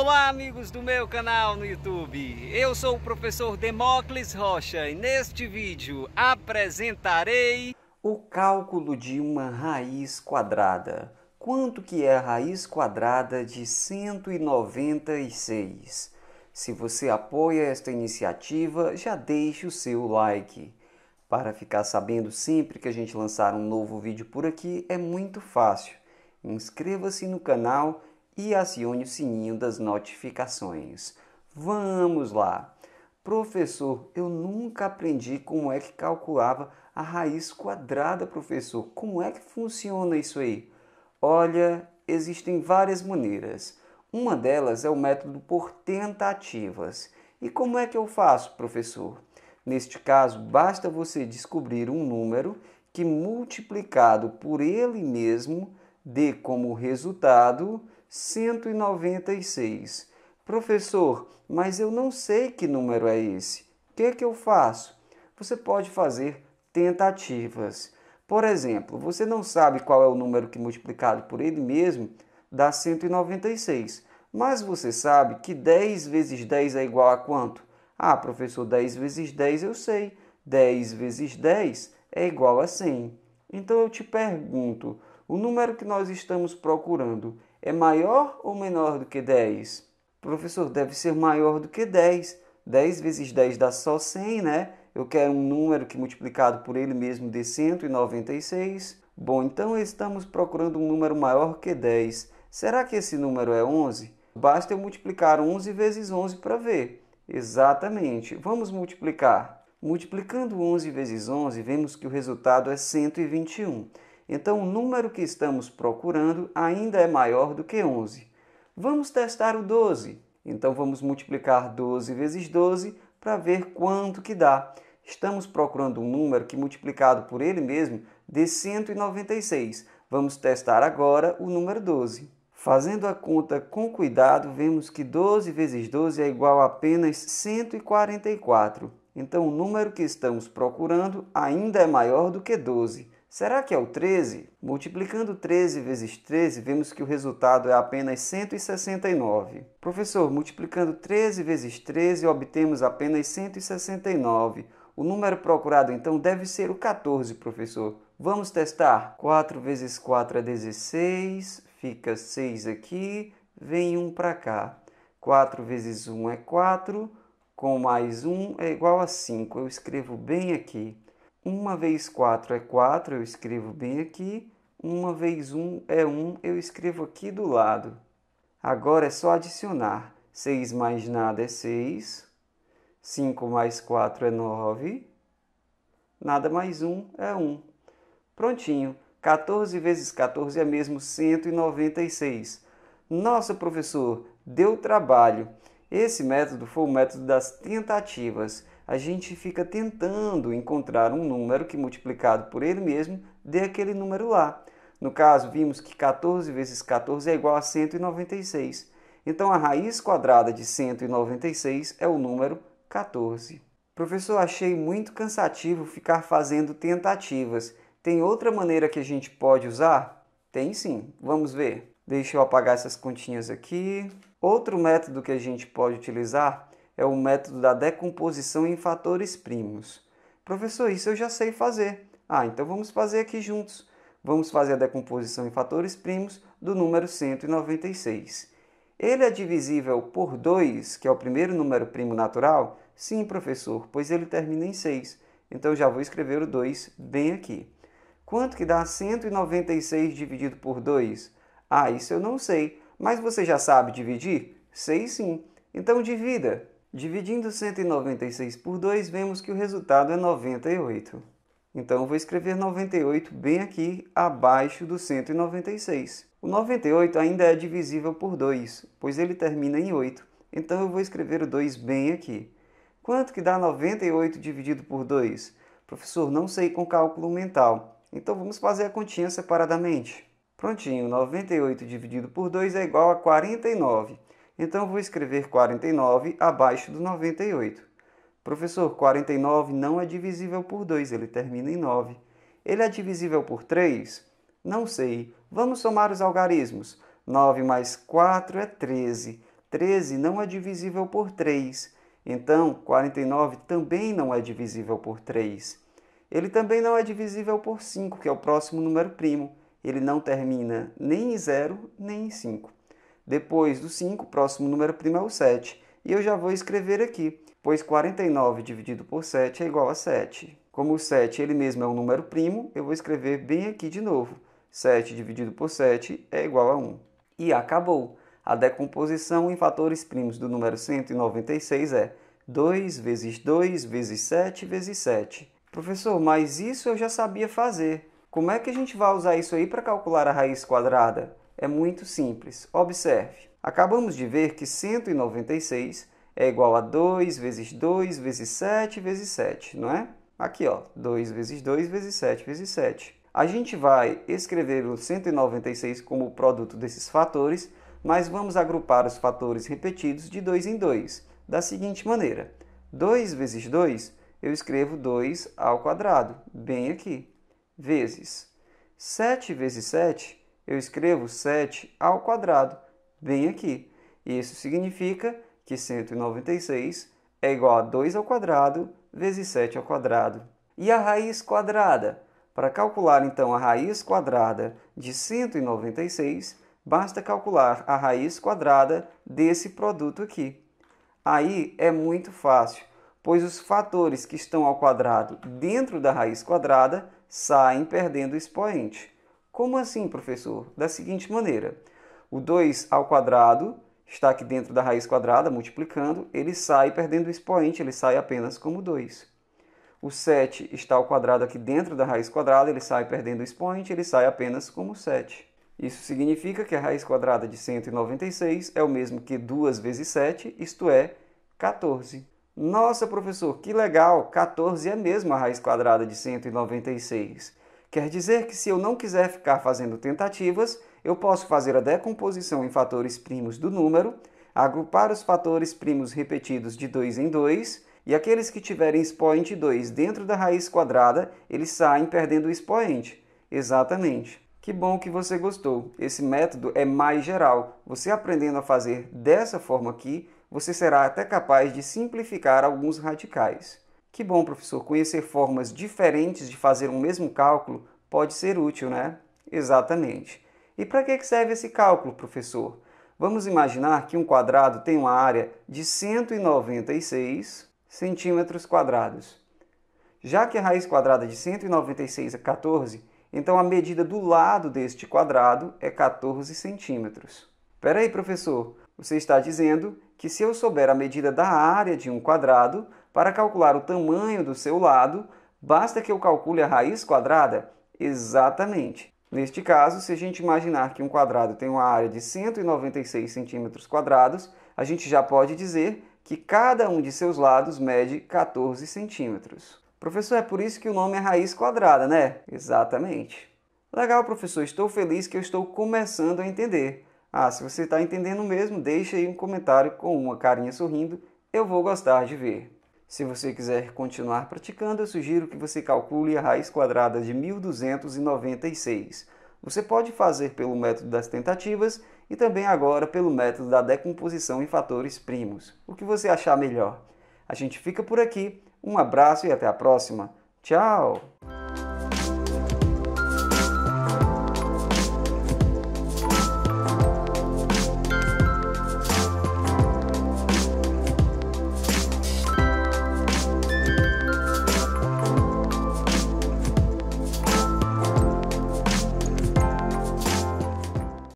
Olá, amigos do meu canal no YouTube. Eu sou o professor Demócles Rocha e neste vídeo apresentarei o cálculo de uma raiz quadrada. Quanto que é a raiz quadrada de 196? Se você apoia esta iniciativa, já deixe o seu like. Para ficar sabendo sempre que a gente lançar um novo vídeo por aqui, é muito fácil. Inscreva-se no canal e acione o sininho das notificações. Vamos lá! Professor, eu nunca aprendi como é que calculava a raiz quadrada, professor. Como é que funciona isso aí? Olha, existem várias maneiras. Uma delas é o método por tentativas. E como é que eu faço, professor? Neste caso, basta você descobrir um número que multiplicado por ele mesmo dê como resultado 196. Professor, mas eu não sei que número é esse. O que, que eu faço? Você pode fazer tentativas. Por exemplo, você não sabe qual é o número que multiplicado por ele mesmo dá 196, mas você sabe que 10 vezes 10 é igual a quanto? Ah, professor, 10 vezes 10 eu sei. 10 vezes 10 é igual a 100. Então eu te pergunto, o número que nós estamos procurando é maior ou menor do que 10? Professor, deve ser maior do que 10. 10 vezes 10 dá só 100, né? Eu quero um número que multiplicado por ele mesmo dê 196. Bom, então estamos procurando um número maior que 10. Será que esse número é 11? Basta eu multiplicar 11 vezes 11 para ver. Exatamente. Vamos multiplicar. Multiplicando 11 vezes 11, vemos que o resultado é 121. Então, o número que estamos procurando ainda é maior do que 11. Vamos testar o 12. Então, vamos multiplicar 12 vezes 12 para ver quanto que dá. Estamos procurando um número que, multiplicado por ele mesmo, dê 196. Vamos testar agora o número 12. Fazendo a conta com cuidado, vemos que 12 vezes 12 é igual a apenas 144. Então, o número que estamos procurando ainda é maior do que 12. Será que é o 13? Multiplicando 13 vezes 13, vemos que o resultado é apenas 169. Professor, multiplicando 13 vezes 13, obtemos apenas 169. O número procurado então deve ser o 14, professor. Vamos testar. 4 vezes 4 é 16, fica 6 aqui, vem 1 para cá. 4 vezes 1 é 4, com mais 1 é igual a 5. Eu escrevo bem aqui. 1 vez 4 é 4, eu escrevo bem aqui. 1 vez 1 é 1, eu escrevo aqui do lado. Agora é só adicionar. 6 mais nada é 6. 5 mais 4 é 9. Nada mais 1 é 1. Prontinho. 14 vezes 14 é mesmo 196. Nossa, professor, deu trabalho. Esse método foi o método das tentativas a gente fica tentando encontrar um número que multiplicado por ele mesmo dê aquele número lá. No caso, vimos que 14 vezes 14 é igual a 196. Então, a raiz quadrada de 196 é o número 14. Professor, achei muito cansativo ficar fazendo tentativas. Tem outra maneira que a gente pode usar? Tem sim, vamos ver. Deixa eu apagar essas continhas aqui. Outro método que a gente pode utilizar é o método da decomposição em fatores primos. Professor, isso eu já sei fazer. Ah, então vamos fazer aqui juntos. Vamos fazer a decomposição em fatores primos do número 196. Ele é divisível por 2, que é o primeiro número primo natural? Sim, professor, pois ele termina em 6. Então já vou escrever o 2 bem aqui. Quanto que dá 196 dividido por 2? Ah, isso eu não sei, mas você já sabe dividir? Sei sim. Então divida. Dividindo 196 por 2, vemos que o resultado é 98. Então, vou escrever 98 bem aqui, abaixo do 196. O 98 ainda é divisível por 2, pois ele termina em 8. Então, eu vou escrever o 2 bem aqui. Quanto que dá 98 dividido por 2? Professor, não sei com cálculo mental. Então, vamos fazer a continha separadamente. Prontinho, 98 dividido por 2 é igual a 49. Então vou escrever 49 abaixo do 98. Professor, 49 não é divisível por 2, ele termina em 9. Ele é divisível por 3? Não sei. Vamos somar os algarismos. 9 mais 4 é 13. 13 não é divisível por 3. Então, 49 também não é divisível por 3. Ele também não é divisível por 5, que é o próximo número primo. Ele não termina nem em 0 nem em 5. Depois do 5, o próximo número primo é o 7. E eu já vou escrever aqui, pois 49 dividido por 7 é igual a 7. Como o 7 ele mesmo é um número primo, eu vou escrever bem aqui de novo. 7 dividido por 7 é igual a 1. E acabou. A decomposição em fatores primos do número 196 é 2 vezes 2 vezes 7 vezes 7. Professor, mas isso eu já sabia fazer. Como é que a gente vai usar isso aí para calcular a raiz quadrada? é muito simples. Observe. Acabamos de ver que 196 é igual a 2 vezes 2 vezes 7 vezes 7, não é? Aqui, ó, 2 vezes 2 vezes 7 vezes 7. A gente vai escrever o 196 como o produto desses fatores, mas vamos agrupar os fatores repetidos de 2 em 2, da seguinte maneira. 2 vezes 2, eu escrevo 2 ao quadrado, bem aqui, vezes. 7 vezes 7, eu escrevo 7 ao quadrado, bem aqui. Isso significa que 196 é igual a 2 ao quadrado vezes 7 ao quadrado. E a raiz quadrada? Para calcular então a raiz quadrada de 196, basta calcular a raiz quadrada desse produto aqui. Aí é muito fácil, pois os fatores que estão ao quadrado dentro da raiz quadrada saem perdendo expoente. Como assim, professor? Da seguinte maneira: o 2 ao quadrado está aqui dentro da raiz quadrada, multiplicando, ele sai perdendo o expoente, ele sai apenas como 2. O 7 está ao quadrado aqui dentro da raiz quadrada, ele sai perdendo o expoente, ele sai apenas como 7. Isso significa que a raiz quadrada de 196 é o mesmo que 2 vezes 7, isto é, 14. Nossa, professor, que legal! 14 é mesmo a raiz quadrada de 196. Quer dizer que se eu não quiser ficar fazendo tentativas, eu posso fazer a decomposição em fatores primos do número, agrupar os fatores primos repetidos de 2 em 2, e aqueles que tiverem expoente 2 dentro da raiz quadrada, eles saem perdendo o expoente. Exatamente. Que bom que você gostou. Esse método é mais geral. Você aprendendo a fazer dessa forma aqui, você será até capaz de simplificar alguns radicais. Que bom, professor, conhecer formas diferentes de fazer um mesmo cálculo pode ser útil, né? Exatamente. E para que serve esse cálculo, professor? Vamos imaginar que um quadrado tem uma área de 196 centímetros quadrados. Já que a raiz quadrada é de 196 é 14, então a medida do lado deste quadrado é 14 centímetros. Peraí, professor, você está dizendo que se eu souber a medida da área de um quadrado, para calcular o tamanho do seu lado, basta que eu calcule a raiz quadrada? Exatamente. Neste caso, se a gente imaginar que um quadrado tem uma área de 196 centímetros quadrados, a gente já pode dizer que cada um de seus lados mede 14 centímetros. Professor, é por isso que o nome é raiz quadrada, né? Exatamente. Legal, professor, estou feliz que eu estou começando a entender. Ah, se você está entendendo mesmo, deixe aí um comentário com uma carinha sorrindo, eu vou gostar de ver. Se você quiser continuar praticando, eu sugiro que você calcule a raiz quadrada de 1296. Você pode fazer pelo método das tentativas e também agora pelo método da decomposição em fatores primos. O que você achar melhor. A gente fica por aqui. Um abraço e até a próxima. Tchau!